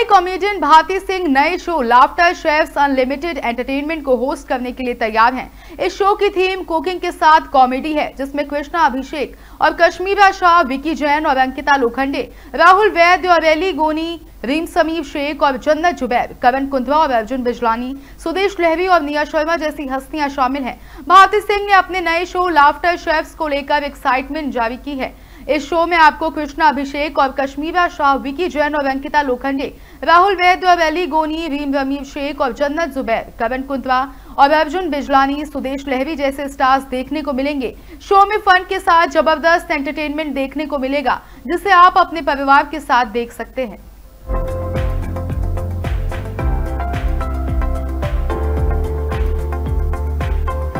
Mumbai comedian Bharti Singh नए show laughter chefs unlimited entertainment को host करने के लिए तैयार हैं। इस शो की थीम कुकिंग के साथ कॉमेडी है जिसमें कृष्णा अभिषेक और कश्मीरा शाह विकी जैन और अंकिता लोखंडे राहुल वैद्य और रैली गोनी रीम समीर शेख और जन्नत जुबैर करण कुंदवा और अर्जुन बिजलानी सुदेश लहरी और निया शर्मा जैसी हस्तियां शामिल हैं भारती सिंह ने अपने नए शो लाफ्टर शेफ्स को लेकर एक्साइटमेंट जारी की है इस शो में आपको कृष्णा अभिषेक और कश्मीरा शाह विकी जैन और अंकिता लोखंडे राहुल वैद्य और अली गोनी रीम रमीम शेख और जन्नत जुबैर करण कुंतवा और अर्जुन बिजलानी सुदेश लहरी जैसे स्टार्स देखने को मिलेंगे शो में फन के साथ जबरदस्त एंटरटेनमेंट देखने को मिलेगा जिसे आप अपने परिवार के साथ देख सकते हैं